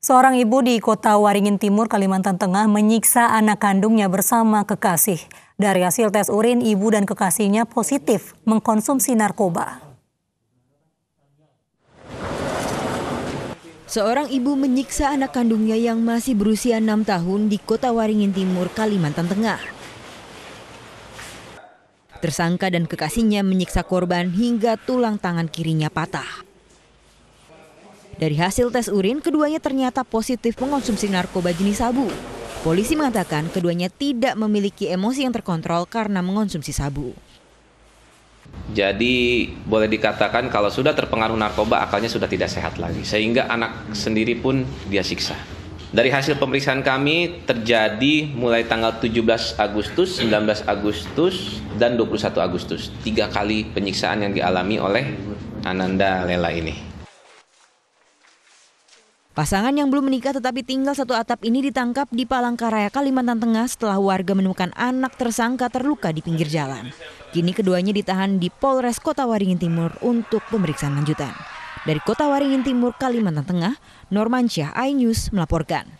Seorang ibu di kota Waringin Timur, Kalimantan Tengah menyiksa anak kandungnya bersama kekasih. Dari hasil tes urin, ibu dan kekasihnya positif mengkonsumsi narkoba. Seorang ibu menyiksa anak kandungnya yang masih berusia 6 tahun di kota Waringin Timur, Kalimantan Tengah. Tersangka dan kekasihnya menyiksa korban hingga tulang tangan kirinya patah. Dari hasil tes urin, keduanya ternyata positif mengonsumsi narkoba jenis sabu. Polisi mengatakan keduanya tidak memiliki emosi yang terkontrol karena mengonsumsi sabu. Jadi boleh dikatakan kalau sudah terpengaruh narkoba akalnya sudah tidak sehat lagi. Sehingga anak sendiri pun dia siksa. Dari hasil pemeriksaan kami terjadi mulai tanggal 17 Agustus, 19 Agustus, dan 21 Agustus. Tiga kali penyiksaan yang dialami oleh Ananda Lela ini. Pasangan yang belum menikah tetapi tinggal satu atap ini ditangkap di Palangkaraya, Kalimantan Tengah setelah warga menemukan anak tersangka terluka di pinggir jalan. Kini keduanya ditahan di Polres Kota Waringin Timur untuk pemeriksaan lanjutan. Dari Kota Waringin Timur, Kalimantan Tengah, Normansyah iNews melaporkan.